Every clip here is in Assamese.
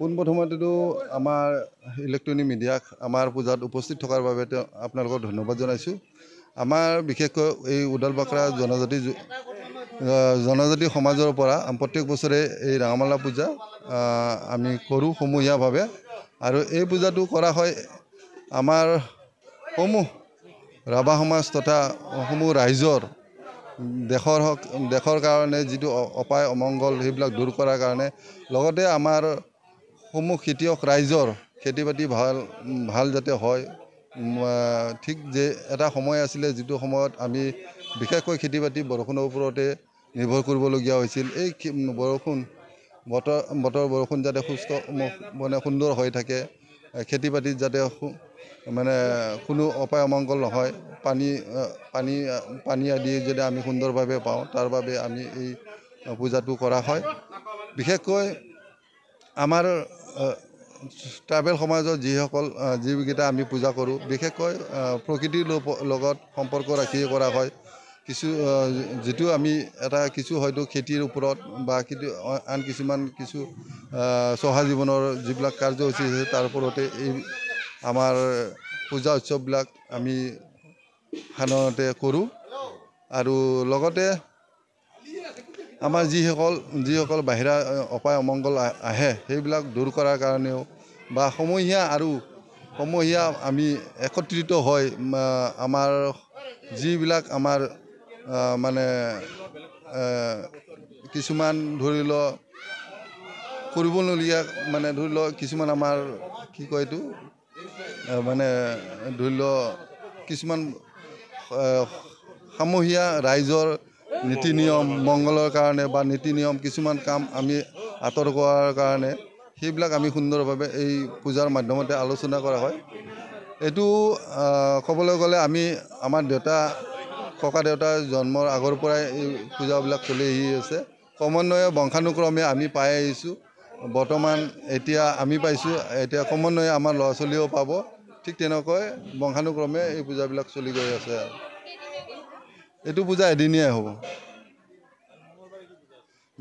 পোনপ্ৰথমতেতো আমাৰ ইলেক্ট্ৰনিক মিডিয়াক আমাৰ পূজাত উপস্থিত থকাৰ বাবে তেওঁ আপোনালোকক ধন্যবাদ জনাইছোঁ আমাৰ বিশেষকৈ এই ওদালবাকৰা জনজাতি জনজাতি সমাজৰ পৰা প্ৰত্যেক বছৰে এই ৰঙামালা পূজা আমি কৰোঁ সমূহীয়াভাৱে আৰু এই পূজাটো কৰা হয় আমাৰ সমূহ ৰাভা সমাজ তথা সমূহ ৰাইজৰ দেশৰ হক দেশৰ কাৰণে যিটো অপায় অমংগল সেইবিলাক দূৰ কৰাৰ কাৰণে লগতে আমাৰ সমূহ খেতিয়ক ৰাইজৰ খেতি বাতি ভাল ভাল যাতে হয় ঠিক যে এটা সময় আছিলে যিটো সময়ত আমি বিশেষকৈ খেতি বাতি বৰষুণৰ ওপৰতে নিৰ্ভৰ কৰিবলগীয়া হৈছিল এই বৰষুণ বতৰ বতৰ বৰষুণ যাতে সুস্থ মানে সুন্দৰ হৈ থাকে খেতি বাতিত যাতে মানে কোনো অপায় অমংগল নহয় পানী পানী পানী আদি যাতে আমি সুন্দৰভাৱে পাওঁ তাৰ বাবে আমি এই পূজাটো কৰা হয় বিশেষকৈ আমাৰ ট্ৰাইবেল সমাজৰ যিসকল যিকেইটা আমি পূজা কৰোঁ বিশেষকৈ প্ৰকৃতিৰ লগত সম্পৰ্ক ৰাখি কৰা হয় কিছু যিটো আমি এটা কিছু হয়তো খেতিৰ ওপৰত বা কিন্তু আন কিছুমান কিছু চহা জীৱনৰ যিবিলাক কাৰ্যসূচী আছে তাৰ ওপৰতে এই আমাৰ পূজা উৎসৱবিলাক আমি সাধাৰণতে কৰোঁ আৰু লগতে আমাৰ যিসকল যিসকল বাহিৰা অপায় অমংগল আহে সেইবিলাক দূৰ কৰাৰ কাৰণেও বা সমূহীয়া আৰু সমূহীয়া আমি একত্ৰিত হৈ আমাৰ যিবিলাক আমাৰ মানে কিছুমান ধৰি ল কৰিবলগীয়া মানে ধৰি ল কিছুমান আমাৰ কি কয় এইটো মানে ধৰি ল কিছুমান সমূহীয়া ৰাইজৰ নীতি নিয়ম মংগলৰ কাৰণে বা নীতি নিয়ম কিছুমান কাম আমি আঁতৰ কৰাৰ কাৰণে সেইবিলাক আমি সুন্দৰভাৱে এই পূজাৰ মাধ্যমতে আলোচনা কৰা হয় এইটো ক'বলৈ গ'লে আমি আমাৰ দেউতা ককা দেউতাৰ জন্মৰ আগৰ পৰাই এই পূজাবিলাক চলি আহি আছে ক্ৰমান্বয়ে বংশানুক্ৰমে আমি পাই আহিছোঁ বৰ্তমান এতিয়া আমি পাইছোঁ এতিয়া ক্ৰমান্বয়ে আমাৰ ল'ৰা ছোৱালীয়েও পাব ঠিক তেনেকৈ বংশানুক্ৰমে এই পূজাবিলাক চলি গৈ আছে আৰু এইটো পূজা এদিনীয়াই হ'ব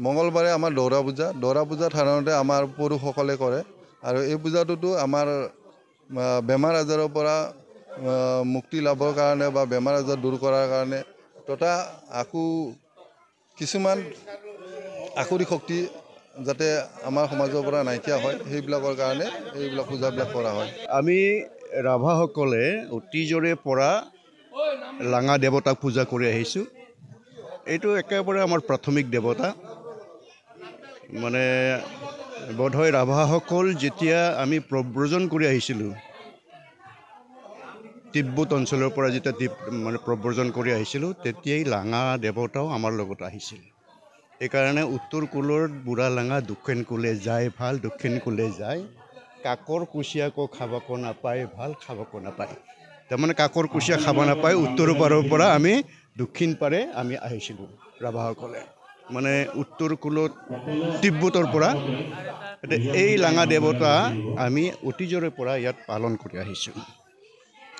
মঙলবাৰে আমাৰ দৌৰা পূজা দৌৰা পূজা সাধাৰণতে আমাৰ পুৰুষসকলে কৰে আৰু এই পূজাটোতো আমাৰ বেমাৰ আজাৰৰ পৰা মুক্তি লাভৰ কাৰণে বা বেমাৰ আজাৰ দূৰ কৰাৰ কাৰণে তথা আকৌ কিছুমান আসুৰি শক্তি যাতে আমাৰ সমাজৰ পৰা নাইকিয়া হয় সেইবিলাকৰ কাৰণে এইবিলাক পূজাবিলাক কৰা হয় আমি ৰাভাসকলে অতীজৰে পৰা লাঙা দেৱতাক পূজা কৰি আহিছোঁ এইটো একেবাৰে আমাৰ প্ৰাথমিক দেৱতা মানে বোধহয় ৰাভাসকল যেতিয়া আমি প্ৰব্ৰজন কৰি আহিছিলোঁ তিব্বত অঞ্চলৰ পৰা যেতিয়া তিব মানে প্ৰব্ৰজন কৰি আহিছিলোঁ তেতিয়াই লাঙা দেৱতাও আমাৰ লগত আহিছিল সেইকাৰণে উত্তৰ কুলৰ বুঢ়া লাঙা দক্ষিণ কুলে যায় ভাল দক্ষিণ কুলে যায় কাকৰ কুচিয়াকো খাবকো নাপায় ভাল খাবকো নাপায় তাৰমানে কাকৰ কুচিয়া খাব নাপায় উত্তৰ পাৰৰ পৰা আমি দক্ষিণ পাৰে আমি আহিছিলোঁ ৰাভাসকলে মানে উত্তৰ কুলত তিব্বতৰ পৰা এই লাঙা দেৱতা আমি অতীজৰে পৰা ইয়াত পালন কৰি আহিছোঁ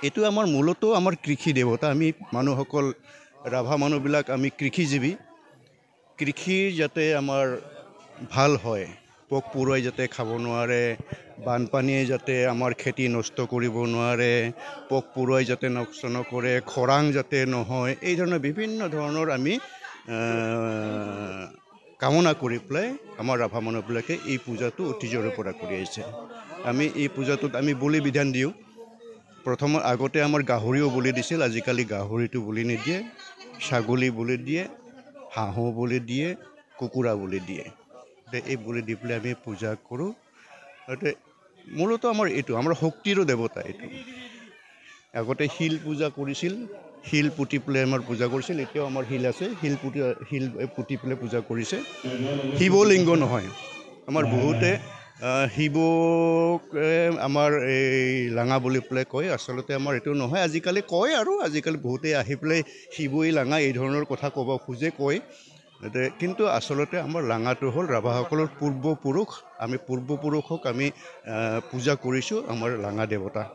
এইটো আমাৰ মূলতো আমাৰ কৃষি দেৱতা আমি মানুহসকল ৰাভা মানুহবিলাক আমি কৃষিজীৱী কৃষি যাতে আমাৰ ভাল হয় পোক পৰুৱাই যাতে খাব নোৱাৰে বানপানীয়ে যাতে আমাৰ খেতি নষ্ট কৰিব নোৱাৰে পোক পৰুৱাই যাতে নষ্ট নকৰে খৰাং যাতে নহয় এই ধৰণৰ বিভিন্ন ধৰণৰ আমি কামনা কৰি পেলাই আমাৰ ৰাভা মানুহবিলাকে এই পূজাটো অতীজৰে পৰা কৰি আহিছে আমি এই পূজাটোত আমি বলি বিধান দিওঁ প্ৰথম আগতে আমাৰ গাহৰিও বলি দিছিল আজিকালি গাহৰিটো বলি নিদিয়ে ছাগলী বলি দিয়ে হাঁহো বলি দিয়ে কুকুৰা বলি দিয়ে এই বলি দি পেলাই আমি পূজা কৰোঁ আৰু মূলতঃ আমাৰ এইটো আমাৰ শক্তিৰো দেৱতা এইটো আগতে শিল পূজা কৰিছিল শিল পুতি পেলাই আমাৰ পূজা কৰিছিল এতিয়াও আমাৰ শিল আছে শিল পুতি শিল পুতি পেলাই পূজা কৰিছে শিৱলিংগ নহয় আমাৰ বহুতে শিৱক আমাৰ এই লাঙা বুলি পেলাই কয় আচলতে আমাৰ এইটো নহয় আজিকালি কয় আৰু আজিকালি বহুতে আহি পেলাই শিৱই লাঙা এই ধৰণৰ কথা ক'ব খোজে কয় কিন্তু আচলতে আমাৰ লাঙাটো হ'ল ৰাভাসকলৰ পূৰ্বপুৰুষ আমি পূৰ্বপুৰুষক আমি পূজা কৰিছোঁ আমাৰ লাঙা দেৱতা